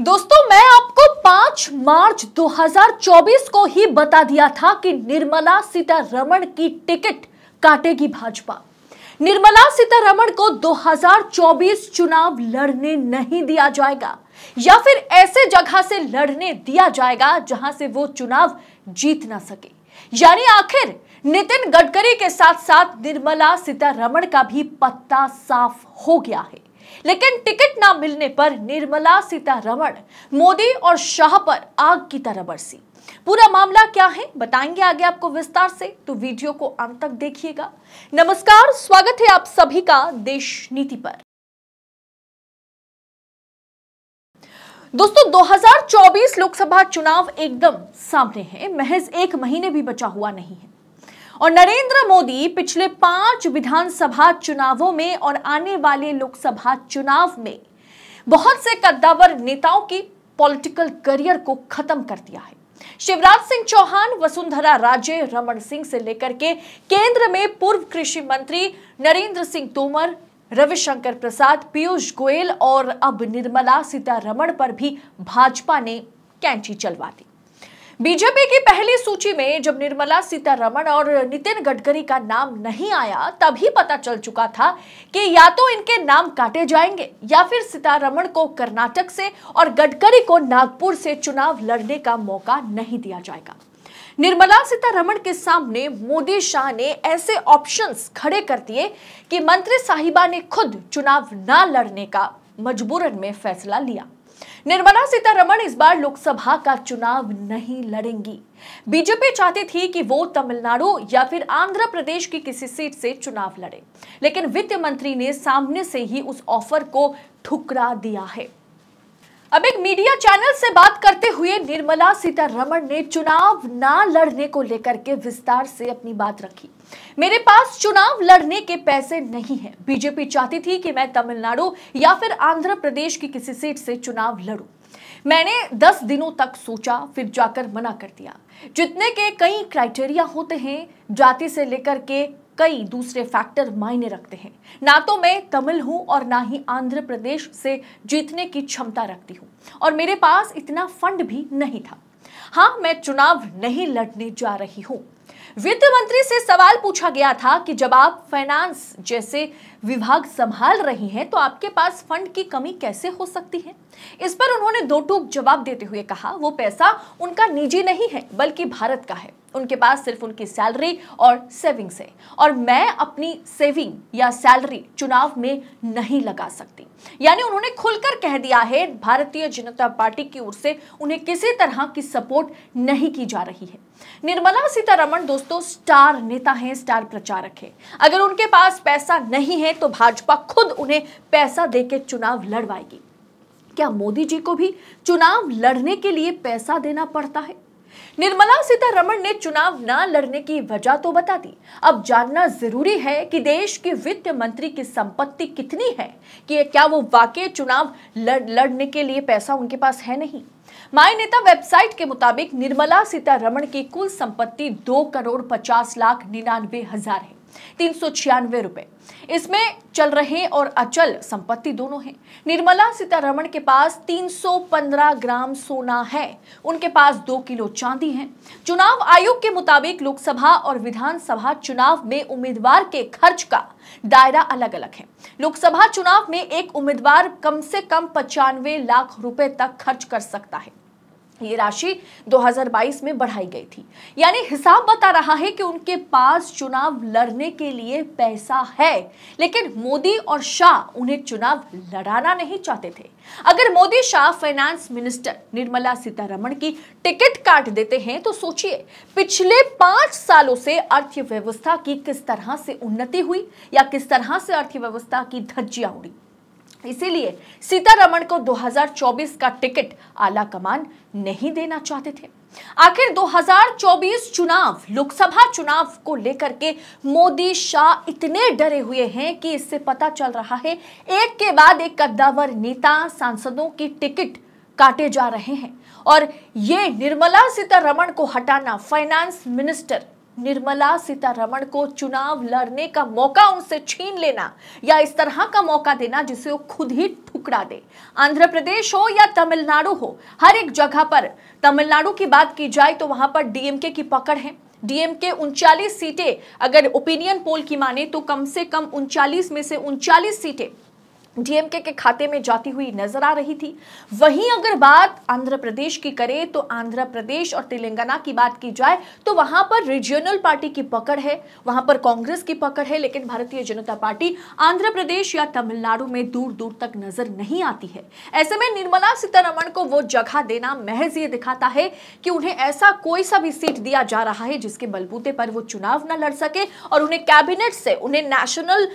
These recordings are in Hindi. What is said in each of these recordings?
दोस्तों मैं आपको 5 मार्च 2024 को ही बता दिया था कि निर्मला सीतारमण की टिकट काटेगी भाजपा निर्मला सीतारमण को 2024 चुनाव लड़ने नहीं दिया जाएगा या फिर ऐसे जगह से लड़ने दिया जाएगा जहां से वो चुनाव जीत ना सके यानी आखिर नितिन गडकरी के साथ साथ निर्मला सीतारमण का भी पत्ता साफ हो गया है लेकिन टिकट ना मिलने पर निर्मला सीतारमण मोदी और शाह पर आग की तरह बरसी पूरा मामला क्या है बताएंगे आगे आपको विस्तार से तो वीडियो को अंत तक देखिएगा नमस्कार स्वागत है आप सभी का देश नीति पर दोस्तों 2024 लोकसभा चुनाव एकदम सामने है महज एक महीने भी बचा हुआ नहीं है और नरेंद्र मोदी पिछले पांच विधानसभा चुनावों में और आने वाले लोकसभा चुनाव में बहुत से कद्दावर नेताओं की पॉलिटिकल करियर को खत्म कर दिया है शिवराज सिंह चौहान वसुंधरा राजे रमन सिंह से लेकर के केंद्र में पूर्व कृषि मंत्री नरेंद्र सिंह तोमर रविशंकर प्रसाद पीयूष गोयल और अब निर्मला सीतारमण पर भी भाजपा ने कैंची चलवा दी बीजेपी की पहली सूची में जब निर्मला सीतारमण और नितिन गडकरी का नाम नहीं आया तभी पता चल चुका था कि या तो इनके नाम काटे जाएंगे या फिर सीतारमण को कर्नाटक से और गडकरी को नागपुर से चुनाव लड़ने का मौका नहीं दिया जाएगा निर्मला सीतारमण के सामने मोदी शाह ने ऐसे ऑप्शंस खड़े कर दिए कि मंत्री साहिबा ने खुद चुनाव ना लड़ने का मजबूरन में फैसला लिया निर्मला सीतारमण इस बार लोकसभा का चुनाव नहीं लड़ेंगी बीजेपी चाहती थी कि वो तमिलनाडु या फिर आंध्र प्रदेश की किसी सीट से चुनाव लड़े लेकिन वित्त मंत्री ने सामने से ही उस ऑफर को ठुकरा दिया है अब एक मीडिया चैनल से बात करते हुए निर्मला सीतारमण ने चुनाव ना लड़ने को लेकर के विस्तार से अपनी बात रखी मेरे पास चुनाव लड़ने के पैसे नहीं है बीजेपी चाहती थी कि मैं तमिलनाडु या फिर आंध्र प्रदेश की किसी सीट से चुनाव लड़ू मैंने दस दिनों तक सोचा फिर जाकर मना कर दिया जितने के कई क्राइटेरिया होते हैं जाति से लेकर के कई दूसरे फैक्टर मायने रखते हैं ना तो मैं तमिल हूं और ना ही आंध्र प्रदेश से जीतने की क्षमता रखती हूं और मेरे पास इतना फंड भी नहीं था हाँ मैं चुनाव नहीं लड़ने जा रही हूं वित्त मंत्री से सवाल पूछा गया था कि जब आप फाइनेंस जैसे विभाग संभाल रही हैं तो आपके पास फंड की कमी कैसे हो सकती है इस पर उन्होंने दो टूक जवाब देते हुए कहा वो पैसा उनका निजी नहीं है बल्कि भारत का है उनके पास सिर्फ उनकी सैलरी और सेविंग्स है और मैं अपनी सेविंग या सैलरी चुनाव में नहीं लगा सकती यानी उन्होंने खुलकर कह दिया है भारतीय जनता पार्टी की ओर से उन्हें किसी तरह की सपोर्ट नहीं की जा रही है निर्मला सीतारमण दोस्तों स्टार नेता हैं स्टार प्रचारक हैं अगर उनके पास पैसा नहीं है तो भाजपा खुद उन्हें पैसा देकर चुनाव लड़वाएगी क्या मोदी जी को भी चुनाव लड़ने के लिए पैसा देना पड़ता है निर्मला सीतारमण ने चुनाव न लड़ने की वजह तो बता दी अब जानना जरूरी है कि देश के वित्त मंत्री की संपत्ति कितनी है कि क्या वो वाकई चुनाव लड़, लड़ने के लिए पैसा उनके पास है नहीं माय नेता वेबसाइट के मुताबिक निर्मला सीतारमण की कुल संपत्ति दो करोड़ पचास लाख निन्यानवे हजार है तीन सौ छियानवे रुपए इसमें चल रहे और अचल संपत्ति दोनों हैं निर्मला सीतारमण के पास 315 ग्राम सोना है उनके पास दो किलो चांदी है चुनाव आयोग के मुताबिक लोकसभा और विधानसभा चुनाव में उम्मीदवार के खर्च का दायरा अलग अलग है लोकसभा चुनाव में एक उम्मीदवार कम से कम पचानवे लाख रुपए तक खर्च कर सकता है ये राशि 2022 में बढ़ाई गई थी यानी हिसाब बता रहा है कि उनके पास चुनाव लड़ने के लिए पैसा है लेकिन मोदी और शाह उन्हें चुनाव लड़ाना नहीं चाहते थे अगर मोदी शाह फाइनेंस मिनिस्टर निर्मला सीतारमण की टिकट काट देते हैं तो सोचिए पिछले पांच सालों से अर्थव्यवस्था की किस तरह से उन्नति हुई या किस तरह से अर्थव्यवस्था की धज्जियां उड़ी इसीलिए सीतारमण को 2024 का टिकट आला कमान नहीं देना चाहते थे आखिर 2024 चुनाव लोकसभा चुनाव को लेकर के मोदी शाह इतने डरे हुए हैं कि इससे पता चल रहा है एक के बाद एक कद्दावर नेता सांसदों की टिकट काटे जा रहे हैं और ये निर्मला सीतारमण को हटाना फाइनेंस मिनिस्टर निर्मला सीतारमण को चुनाव लड़ने का मौका उनसे छीन लेना या इस तरह का मौका देना जिसे वो खुद ही ठुकरा दे आंध्र प्रदेश हो या तमिलनाडु हो हर एक जगह पर तमिलनाडु की बात की जाए तो वहां पर डीएमके की पकड़ है डीएमके उनचालीस सीटें अगर ओपिनियन पोल की माने तो कम से कम उनचालीस में से उनचालीस सीटें डीएमके के खाते में जाती हुई नजर आ रही थी वहीं अगर बात आंध्र प्रदेश की करें तो आंध्र प्रदेश और तेलंगाना की बात की जाए तो वहां पर रीजनल पार्टी की पकड़ है वहां पर कांग्रेस की पकड़ है लेकिन भारतीय जनता पार्टी आंध्र प्रदेश या तमिलनाडु में दूर दूर तक नजर नहीं आती है ऐसे में निर्मला सीतारमण को वो जगह देना महज ये दिखाता है कि उन्हें ऐसा कोई सा भी सीट दिया जा रहा है जिसके बलबूते पर वो चुनाव न लड़ सके और उन्हें कैबिनेट से उन्हें नेशनल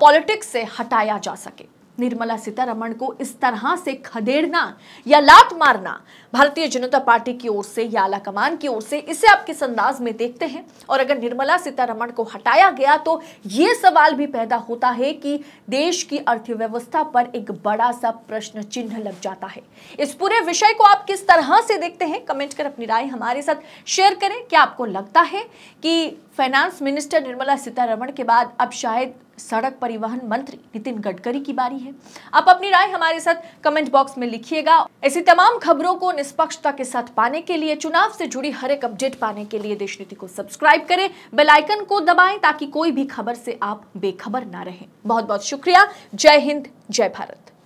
पॉलिटिक्स से हटाया जा सके निर्मला सीतारमण को इस तरह से खदेड़ना या लात मारना भारतीय जनता पार्टी की ओर से या आला कमान की ओर से इसे आप किस अंदाज में देखते हैं और अगर निर्मला सीतारमण को हटाया गया तो ये सवाल भी पैदा होता है कि देश की अर्थव्यवस्था पर एक बड़ा सा प्रश्न चिन्ह लग जाता है इस पूरे विषय को आप किस तरह से देखते हैं कमेंट कर अपनी राय हमारे साथ शेयर करें क्या आपको लगता है कि फाइनेंस मिनिस्टर निर्मला सीतारमण के बाद अब शायद सड़क परिवहन मंत्री नितिन गडकरी की बारी है आप अपनी राय हमारे साथ कमेंट बॉक्स में लिखिएगा ऐसी तमाम खबरों को निष्पक्षता के साथ पाने के लिए चुनाव से जुड़ी हर एक अपडेट पाने के लिए देश नीति को सब्सक्राइब करें बेल आइकन को दबाएं ताकि कोई भी खबर से आप बेखबर ना रहें बहुत बहुत शुक्रिया जय हिंद जय भारत